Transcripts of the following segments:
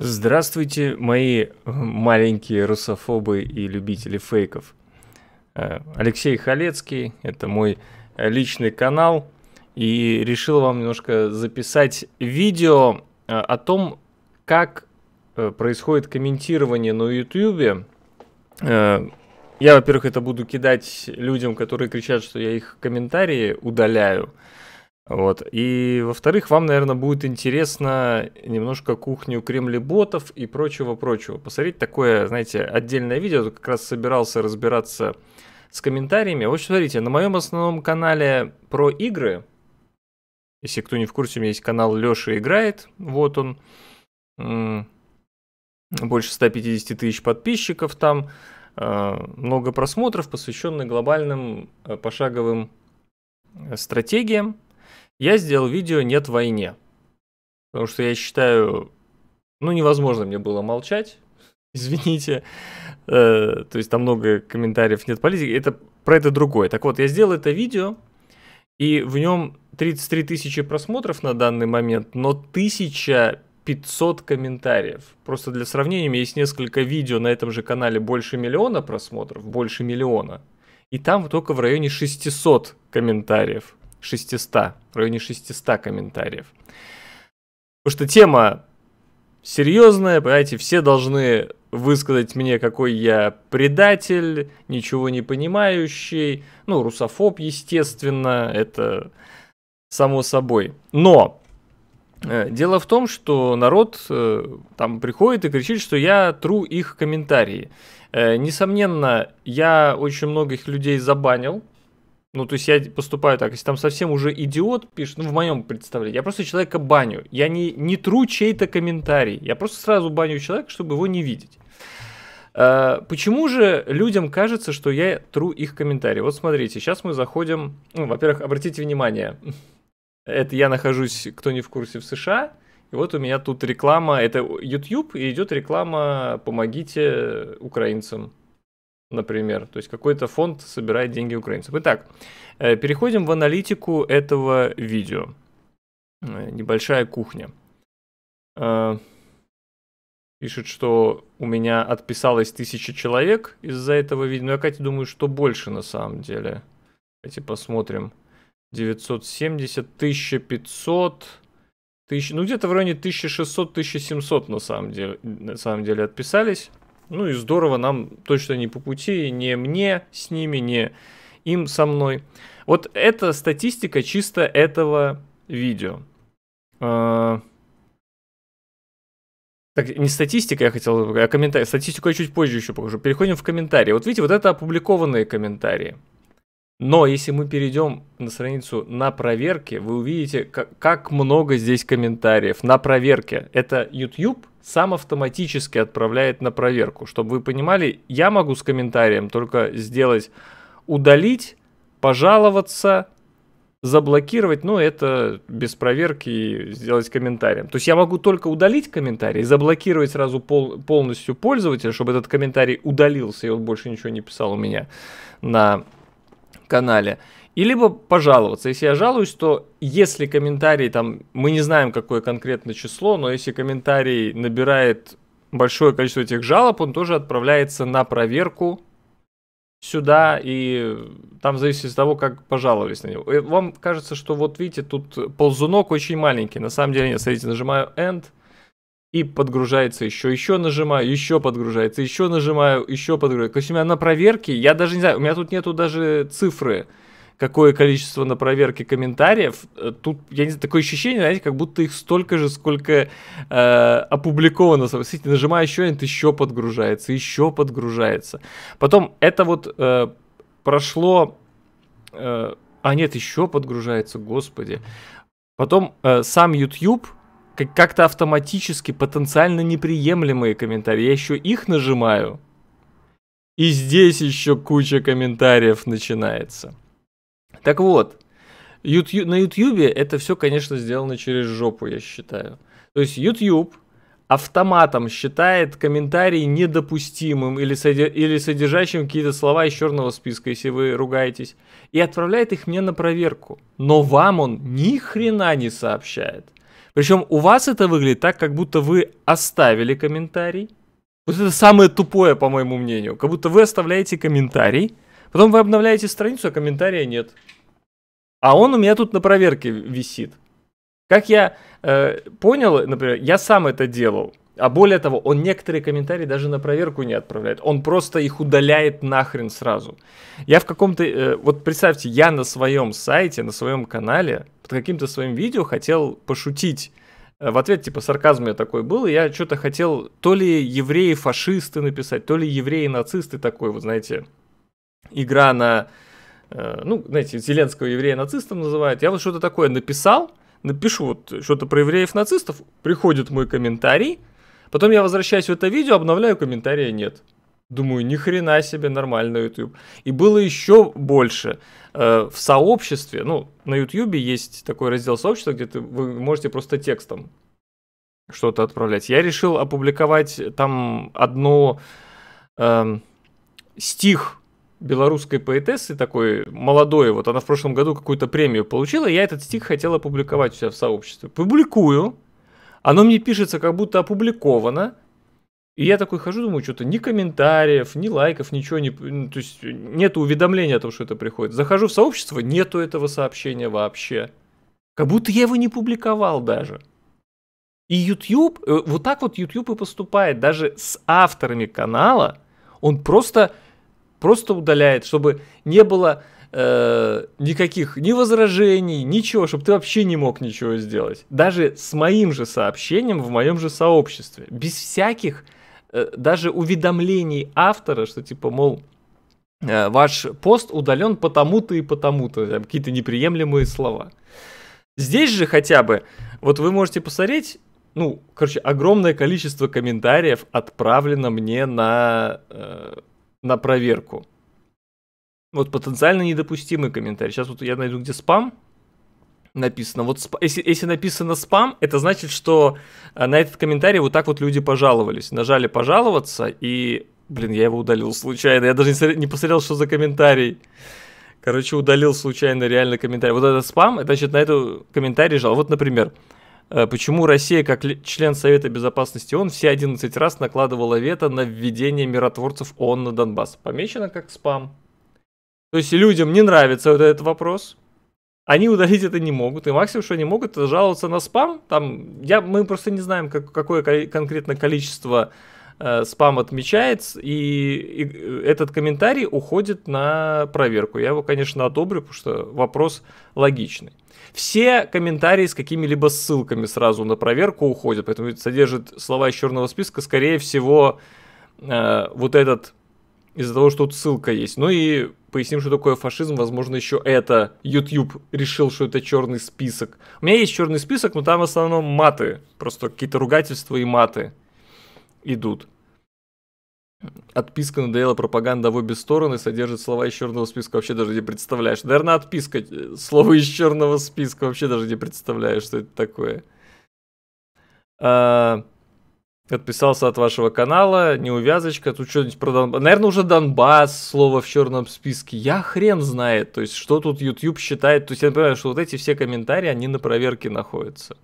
Здравствуйте, мои э, маленькие русофобы и любители фейков. Э, Алексей Халецкий, это мой э, личный канал, и решил вам немножко записать видео о том, как происходит комментирование на YouTube. Я, во-первых, это буду кидать людям, которые кричат, что я их комментарии удаляю. Вот. И, во-вторых, вам, наверное, будет интересно немножко кухню кремлеботов и прочего-прочего. Посмотреть такое, знаете, отдельное видео. Я как раз собирался разбираться с комментариями. Вот смотрите, на моем основном канале про игры, если кто не в курсе, у меня есть канал Леша играет, вот он, больше 150 тысяч подписчиков там, э, много просмотров, посвященных глобальным э, пошаговым э, стратегиям, я сделал видео «Нет войне», потому что я считаю, ну, невозможно мне было молчать, извините, э, то есть там много комментариев «Нет политики», это про это другое. Так вот, я сделал это видео, и в нем 33 тысячи просмотров на данный момент, но 1500 комментариев. Просто для сравнения, у меня есть несколько видео на этом же канале больше миллиона просмотров, больше миллиона. И там только в районе 600 комментариев. 600, в районе 600 комментариев. Потому что тема серьезная, понимаете, все должны высказать мне, какой я предатель, ничего не понимающий, ну, русофоб, естественно, это само собой. Но э, дело в том, что народ э, там приходит и кричит, что я тру их комментарии. Э, несомненно, я очень многих людей забанил, ну, то есть я поступаю так, если там совсем уже идиот пишет, ну, в моем представлении, я просто человека баню. Я не, не тру чей-то комментарий, я просто сразу баню человека, чтобы его не видеть. А, почему же людям кажется, что я тру их комментарии? Вот смотрите, сейчас мы заходим, ну, во-первых, обратите внимание, это я нахожусь, кто не в курсе, в США, и вот у меня тут реклама, это YouTube, и идет реклама «Помогите украинцам» например. То есть какой-то фонд собирает деньги украинцев. Итак, э, переходим в аналитику этого видео. Э, небольшая кухня. Э, пишет, что у меня отписалось тысяча человек из-за этого видео. Но ну, я, Катя, думаю, что больше на самом деле. Давайте посмотрим. 970, 1500, тысяч. ну где-то в районе 1600-1700 на самом деле, на самом деле отписались. Ну и здорово, нам точно не по пути, не мне с ними, не им со мной. Вот это статистика чисто этого видео. А, так, не статистика я хотел, а комментарий. Статистику я чуть позже еще покажу. Переходим в комментарии. Вот видите, вот это опубликованные комментарии. Но если мы перейдем на страницу на проверке, вы увидите, как, как много здесь комментариев. На проверке. Это YouTube сам автоматически отправляет на проверку. Чтобы вы понимали, я могу с комментарием только сделать удалить, пожаловаться, заблокировать, но ну, это без проверки сделать комментарием. То есть я могу только удалить комментарий, заблокировать сразу пол, полностью пользователя, чтобы этот комментарий удалился, и он больше ничего не писал у меня на канале, и либо пожаловаться. Если я жалуюсь, то если комментарий там, мы не знаем какое конкретно число, но если комментарий набирает большое количество этих жалоб, он тоже отправляется на проверку сюда, и там зависит от того, как пожаловались на него. И вам кажется, что вот видите, тут ползунок очень маленький. На самом деле, нет, смотрите, нажимаю End, и подгружается еще, еще нажимаю, еще подгружается, еще нажимаю, еще подгружается. То есть у меня на проверке, я даже не знаю, у меня тут нету даже цифры, какое количество на проверке комментариев. Э, тут, я не знаю, такое ощущение, знаете, как будто их столько же, сколько э, опубликовано. Смотрите, нажимаю еще, это еще подгружается, еще подгружается. Потом это вот э, прошло... Э, а нет, еще подгружается, господи. Потом э, сам YouTube как-то автоматически потенциально неприемлемые комментарии. Я еще их нажимаю. И здесь еще куча комментариев начинается. Так вот, YouTube, на YouTube это все, конечно, сделано через жопу, я считаю. То есть YouTube автоматом считает комментарий недопустимым или, содер... или содержащим какие-то слова из черного списка, если вы ругаетесь, и отправляет их мне на проверку. Но вам он ни хрена не сообщает. Причем у вас это выглядит так, как будто вы оставили комментарий. Вот это самое тупое, по моему мнению. Как будто вы оставляете комментарий, потом вы обновляете страницу, а комментария нет. А он у меня тут на проверке висит. Как я э, понял, например, я сам это делал. А более того, он некоторые комментарии даже на проверку не отправляет. Он просто их удаляет нахрен сразу. Я в каком-то... Э, вот представьте, я на своем сайте, на своем канале под каким-то своим видео хотел пошутить. Э, в ответ типа сарказм я такой был, и я что-то хотел то ли евреи-фашисты написать, то ли евреи-нацисты такой, вот знаете, игра на... Э, ну, знаете, Зеленского еврея-нацистом называют. Я вот что-то такое написал, напишу вот что-то про евреев-нацистов, приходит мой комментарий – Потом я возвращаюсь в это видео, обновляю, комментария а нет. Думаю, ни хрена себе, нормально YouTube. И было еще больше. Э, в сообществе, ну, на YouTube есть такой раздел сообщества, где ты, вы можете просто текстом что-то отправлять. Я решил опубликовать там одно э, стих белорусской поэтессы, такой молодой, вот она в прошлом году какую-то премию получила, я этот стих хотел опубликовать у себя в сообществе. Публикую, оно мне пишется как будто опубликовано, и я такой хожу, думаю, что-то ни комментариев, ни лайков, ничего не... то есть нет уведомления о том, что это приходит. Захожу в сообщество, нету этого сообщения вообще. Как будто я его не публиковал даже. И YouTube, э, вот так вот YouTube и поступает. Даже с авторами канала он просто, просто удаляет, чтобы не было Э, никаких ни возражений, ничего, чтобы ты вообще не мог ничего сделать. Даже с моим же сообщением в моем же сообществе. Без всяких э, даже уведомлений автора, что типа, мол, э, ваш пост удален потому-то и потому-то, какие-то неприемлемые слова. Здесь же хотя бы, вот вы можете посмотреть, ну, короче, огромное количество комментариев отправлено мне на, э, на проверку. Вот потенциально недопустимый комментарий. Сейчас вот я найду, где спам написано. Вот спа, если, если написано спам, это значит, что э, на этот комментарий вот так вот люди пожаловались. Нажали пожаловаться и... Блин, я его удалил случайно. Я даже не посмотрел, что за комментарий. Короче, удалил случайно реально комментарий. Вот этот спам, это значит, на эту комментарий жал. Вот, например, э, почему Россия, как член Совета Безопасности ООН, все 11 раз накладывала вето на введение миротворцев ООН на Донбасс. Помечено как спам. То есть людям не нравится вот этот вопрос. Они удалить это не могут. И максимум, что они могут, это жаловаться на спам. Там, я, мы просто не знаем, как, какое конкретно количество э, спам отмечается. И, и этот комментарий уходит на проверку. Я его, конечно, одобрю, потому что вопрос логичный. Все комментарии с какими-либо ссылками сразу на проверку уходят. Поэтому содержит слова из черного списка, скорее всего, э, вот этот из-за того, что тут ссылка есть. Ну и поясним, что такое фашизм. Возможно, еще это YouTube решил, что это черный список. У меня есть черный список, но там в основном маты. Просто какие-то ругательства и маты идут. Отписка надоела пропаганда в обе стороны, содержит слова из черного списка, вообще даже не представляешь. Наверное, отписка, э, слова из черного списка, вообще даже не представляешь, что это такое. А... Отписался от вашего канала, неувязочка, тут что-нибудь про Донбасс. Наверное, уже Донбасс, слово в черном списке. Я хрен знает, то есть, что тут YouTube считает. То есть, я понимаю, что вот эти все комментарии, они на проверке находятся.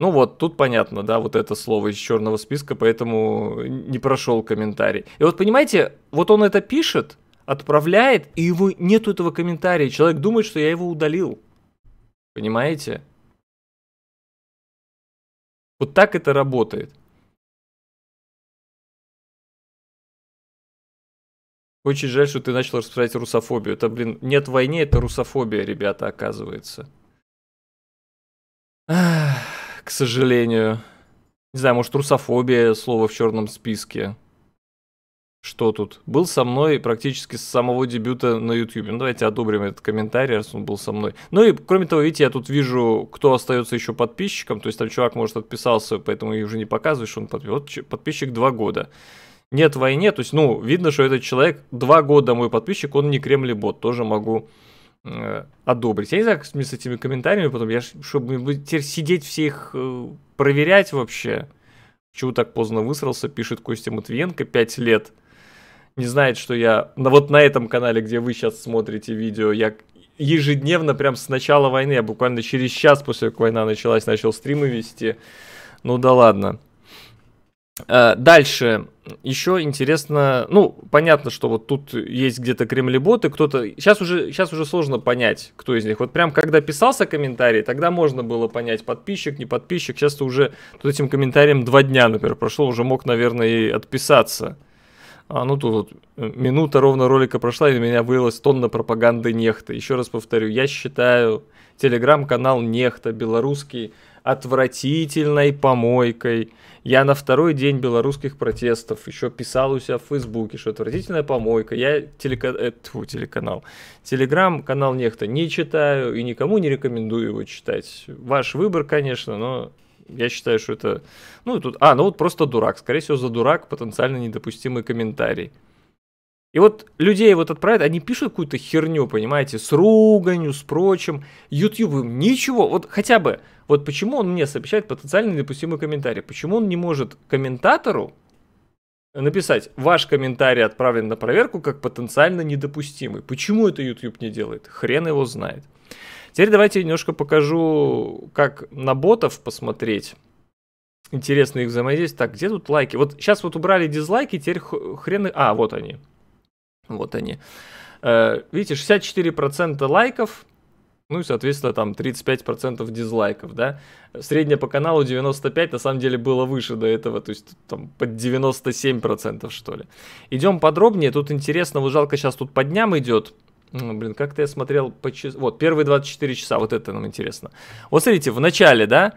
Ну вот, тут понятно, да, вот это слово из черного списка, поэтому не прошел комментарий. И вот понимаете, вот он это пишет, отправляет, и его нету этого комментария. Человек думает, что я его удалил. Понимаете? Вот так это работает. Очень жаль, что ты начал распространять русофобию. Это, блин, нет войны, это русофобия, ребята, оказывается. Ах, к сожалению. Не знаю, может, русофобия слово в черном списке что тут? Был со мной практически с самого дебюта на YouTube. Ну, давайте одобрим этот комментарий, раз он был со мной. Ну и, кроме того, видите, я тут вижу, кто остается еще подписчиком. То есть там чувак, может, отписался, поэтому и уже не показываешь, он подписчик. Вот подписчик два года. Нет войне, то есть, ну, видно, что этот человек два года мой подписчик, он не кремлебот, тоже могу э, одобрить. Я не знаю, как мне с этими комментариями потом, я, чтобы теперь сидеть всех э, проверять вообще. Чего так поздно высрался, пишет Костя Матвиенко, пять лет не знает, что я... на вот на этом канале, где вы сейчас смотрите видео, я ежедневно, прям с начала войны, я буквально через час после как война началась, начал стримы вести. Ну да ладно. Э, дальше, еще интересно, ну, понятно, что вот тут есть где-то кремлеботы, кто-то, сейчас уже, сейчас уже сложно понять, кто из них, вот прям когда писался комментарий, тогда можно было понять, подписчик, не подписчик, сейчас уже тут этим комментарием два дня, например, прошло, уже мог, наверное, и отписаться, а, ну тут вот э, минута ровно ролика прошла, и на меня вылилась тонна пропаганды нехта. Еще раз повторю, я считаю телеграм-канал нехта белорусский отвратительной помойкой. Я на второй день белорусских протестов еще писал у себя в Фейсбуке, что отвратительная помойка. Я телека... э, тьфу, телеканал. Телеграм-канал нехта не читаю и никому не рекомендую его читать. Ваш выбор, конечно, но я считаю, что это... Ну, тут... А, ну вот просто дурак. Скорее всего, за дурак потенциально недопустимый комментарий. И вот людей вот отправят, они пишут какую-то херню, понимаете, с руганью, с прочим. YouTube им ничего, вот хотя бы, вот почему он мне сообщает потенциально недопустимый комментарий? Почему он не может комментатору написать, ваш комментарий отправлен на проверку как потенциально недопустимый? Почему это YouTube не делает? Хрен его знает. Теперь давайте немножко покажу, как на ботов посмотреть. Интересно их взаимодействие. Так, где тут лайки? Вот сейчас вот убрали дизлайки, теперь хрены... А, вот они. Вот они. Э, видите, 64% лайков, ну и, соответственно, там 35% дизлайков, да. Средняя по каналу 95, на самом деле, было выше до этого, то есть там под 97% что ли. Идем подробнее, тут интересно, вот жалко, сейчас тут по дням идет, Блин, как-то я смотрел по час... Вот, первые 24 часа, вот это нам интересно. Вот смотрите, в начале, да,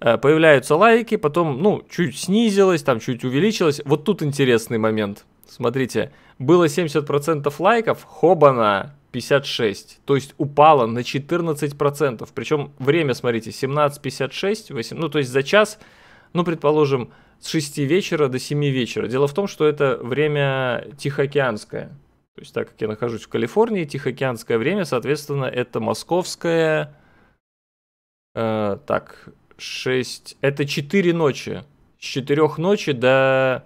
э, появляются лайки, потом, ну, чуть снизилось, там чуть увеличилось. Вот тут интересный момент. Смотрите, было 70% лайков, хобана, 56, то есть упало на 14%, причем время, смотрите, 17.56, 8, ну то есть за час, ну предположим, с 6 вечера до 7 вечера. Дело в том, что это время Тихоокеанское, то есть, так как я нахожусь в Калифорнии, Тихоокеанское время, соответственно, это московское... Э, так, 6... Это 4 ночи. С 4 ночи до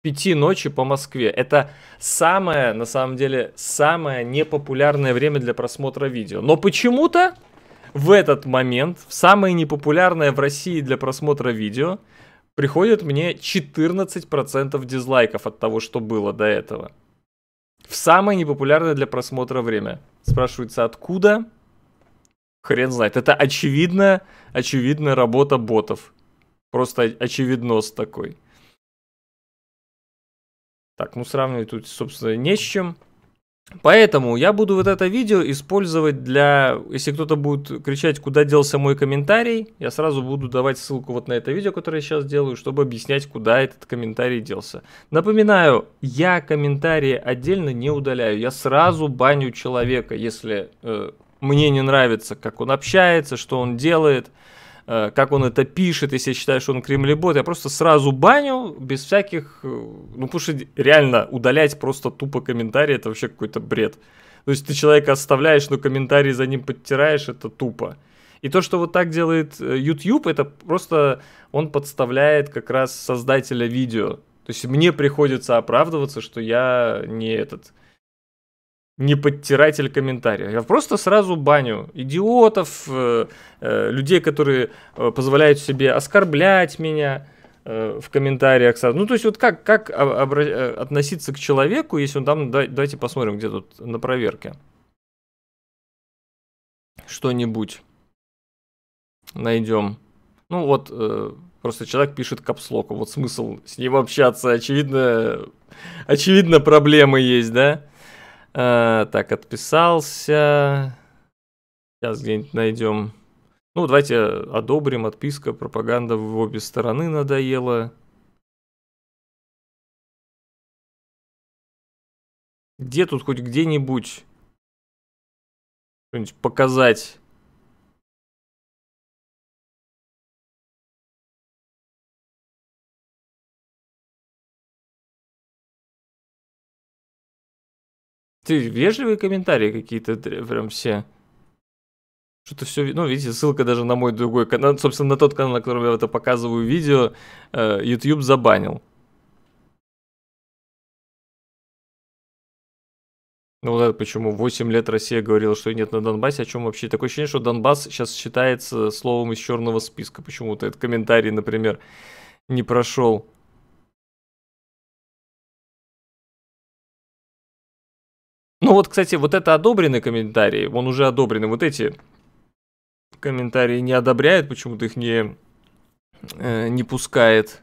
5 ночи по Москве. Это самое, на самом деле, самое непопулярное время для просмотра видео. Но почему-то в этот момент, в самое непопулярное в России для просмотра видео, приходит мне 14% дизлайков от того, что было до этого. В самое непопулярное для просмотра время. Спрашивается, откуда? Хрен знает. Это очевидная, очевидная работа ботов. Просто очевиднос такой. Так, ну сравнивать тут, собственно, не с чем. Поэтому я буду вот это видео использовать для... Если кто-то будет кричать, куда делся мой комментарий, я сразу буду давать ссылку вот на это видео, которое я сейчас делаю, чтобы объяснять, куда этот комментарий делся. Напоминаю, я комментарии отдельно не удаляю. Я сразу баню человека, если э, мне не нравится, как он общается, что он делает. Э, как он это пишет, если считаешь, что он кремлебот, я просто сразу баню, без всяких... Э, ну, потому что реально удалять просто тупо комментарии, это вообще какой-то бред. То есть ты человека оставляешь, но комментарии за ним подтираешь, это тупо. И то, что вот так делает э, YouTube, это просто он подставляет как раз создателя видео. То есть мне приходится оправдываться, что я не этот, не подтиратель комментариев. Я просто сразу баню идиотов, э, э, людей, которые э, позволяют себе оскорблять меня в комментариях. Ну, то есть вот как, как обра- относиться к человеку, если он там... давайте посмотрим, где тут на проверке. Что-нибудь найдем. Ну вот, просто человек пишет капслоку. Вот смысл с ним общаться. Очевидно, очевидно проблемы есть, да? Э, так, отписался. Сейчас где-нибудь найдем. Ну, давайте одобрим. Отписка, пропаганда в обе стороны надоела. Где тут хоть где-нибудь что-нибудь показать? Ты вежливые комментарии какие-то прям все. Что-то все, ну, видите, ссылка даже на мой другой канал, собственно, на тот канал, на котором я это показываю видео, э, YouTube забанил. Ну вот это почему 8 лет Россия говорила, что нет на Донбассе, о чем вообще? Такое ощущение, что Донбасс сейчас считается словом из черного списка. Почему-то этот комментарий, например, не прошел. вот, кстати, вот это одобренный комментарий, он уже одобренный. Вот эти комментарии не одобряет, почему-то их не, э, не пускает.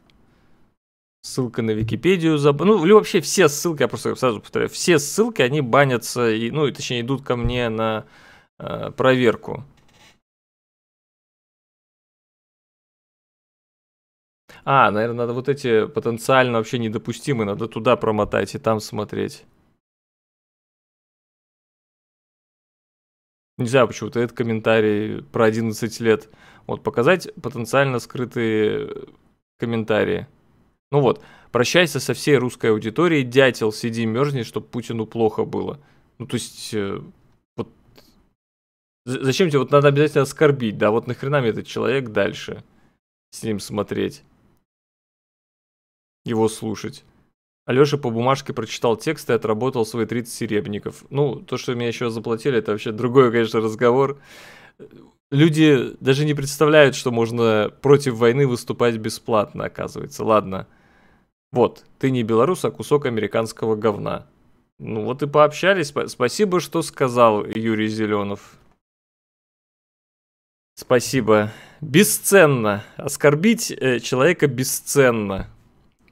Ссылка на Википедию заб... Ну, или вообще все ссылки, я просто сразу повторяю, все ссылки, они банятся, и, ну, и, точнее, идут ко мне на э, проверку. А, наверное, надо вот эти потенциально вообще недопустимые, надо туда промотать и там смотреть. Не знаю, почему-то этот комментарий про 11 лет. Вот, показать потенциально скрытые комментарии. Ну вот, прощайся со всей русской аудиторией, дятел, сиди, мерзни, чтобы Путину плохо было. Ну, то есть, э, вот, зачем тебе, вот надо обязательно оскорбить, да, вот нахрена мне этот человек дальше с ним смотреть, его слушать. Алёша по бумажке прочитал текст и отработал свои 30 серебников. Ну, то, что меня еще заплатили, это вообще другой, конечно, разговор. Люди даже не представляют, что можно против войны выступать бесплатно, оказывается. Ладно. Вот, ты не белорус, а кусок американского говна. Ну вот и пообщались. Спасибо, что сказал Юрий Зеленов. Спасибо. Бесценно. Оскорбить э, человека бесценно.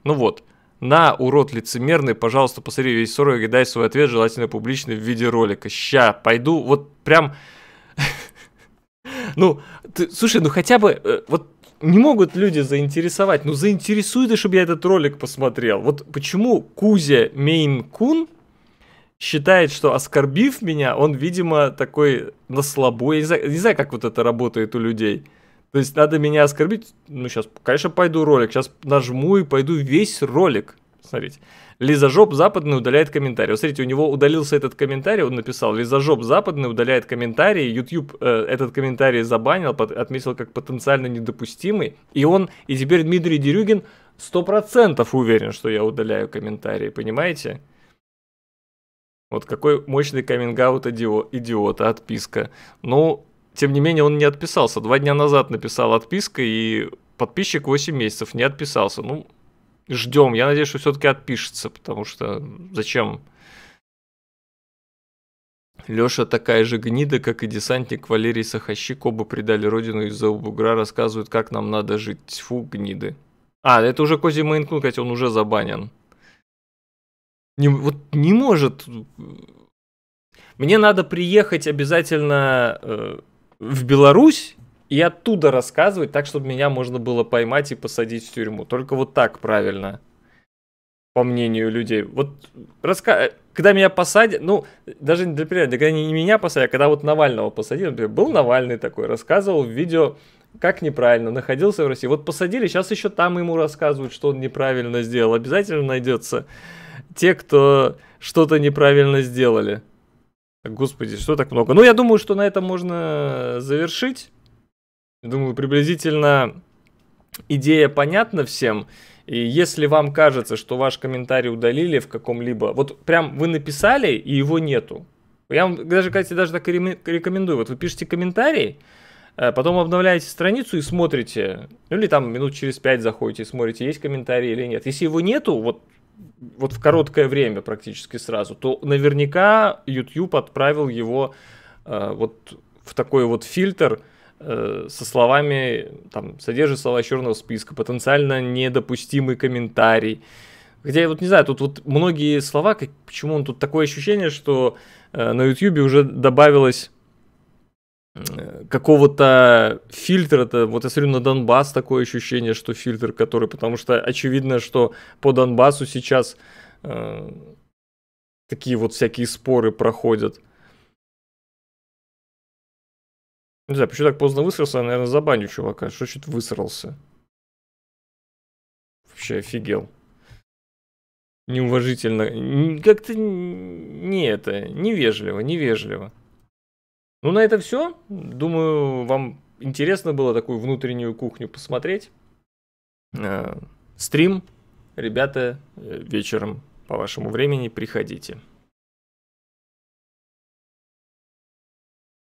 Ну вот. На, урод лицемерный, пожалуйста, посмотри весь сорок и дай свой ответ, желательно публичный в виде ролика. Ща, пойду, вот прям... Ну, ты, слушай, ну хотя бы, э, вот не могут люди заинтересовать, ну заинтересуй ты, чтобы я этот ролик посмотрел. Вот почему Кузя Мейн-кун считает, что оскорбив меня, он, видимо, такой на слабо. не не знаю, как вот это работает у людей. То есть надо меня оскорбить. Ну, сейчас, конечно, пойду ролик. Сейчас нажму и пойду весь ролик. Смотрите. Лизажоп западный удаляет комментарий. Вот смотрите, у него удалился этот комментарий, он написал, Лизажоп западный удаляет комментарий, YouTube э, этот комментарий забанил, под, отметил как потенциально недопустимый, и он, и теперь Дмитрий Дерюгин 100% уверен, что я удаляю комментарии, понимаете? Вот какой мощный каминг-аут идиота, отписка. Ну, тем не менее, он не отписался. Два дня назад написал отписка, и подписчик 8 месяцев не отписался. Ну, ждем. Я надеюсь, что все-таки отпишется, потому что зачем? Леша такая же гнида, как и десантник Валерий Сахащик. Оба предали родину из-за бугра, рассказывают, как нам надо жить. Фу, гниды. А, это уже Кози Мейнкун, кстати, он уже забанен. Не, вот не может... Мне надо приехать обязательно э, в Беларусь и оттуда рассказывать так, чтобы меня можно было поймать и посадить в тюрьму. Только вот так правильно, по мнению людей. Вот раска... когда меня посадят, ну, даже для примера, когда не меня посадят, а когда вот Навального посадили, например, был Навальный такой, рассказывал в видео, как неправильно, находился в России. Вот посадили, сейчас еще там ему рассказывают, что он неправильно сделал. Обязательно найдется те, кто что-то неправильно сделали. Господи, что так много? Ну, я думаю, что на этом можно завершить. Думаю, приблизительно идея понятна всем. И если вам кажется, что ваш комментарий удалили в каком-либо... Вот прям вы написали, и его нету. Я вам даже, кстати, даже так рекомендую. Вот вы пишете комментарий, э, потом обновляете страницу и смотрите. Ну или там минут через пять заходите и смотрите, есть комментарий или нет. Если его нету, вот вот в короткое время практически сразу, то наверняка YouTube отправил его э, вот в такой вот фильтр э, со словами, там, содержит слова черного списка, потенциально недопустимый комментарий. Хотя я вот не знаю, тут вот многие слова, как, почему он тут такое ощущение, что э, на YouTube уже добавилось Э, какого-то фильтра-то, вот я смотрю на Донбасс, такое ощущение, что фильтр, который, потому что очевидно, что по Донбассу сейчас э, такие вот всякие споры проходят. Не знаю, почему так поздно высрался, я, наверное, забаню чувака, что чуть высрался. Вообще офигел. Неуважительно, как-то не это, невежливо, невежливо. Ну, на это все. Думаю, вам интересно было такую внутреннюю кухню посмотреть. Э, стрим, ребята, э, вечером по вашему времени приходите.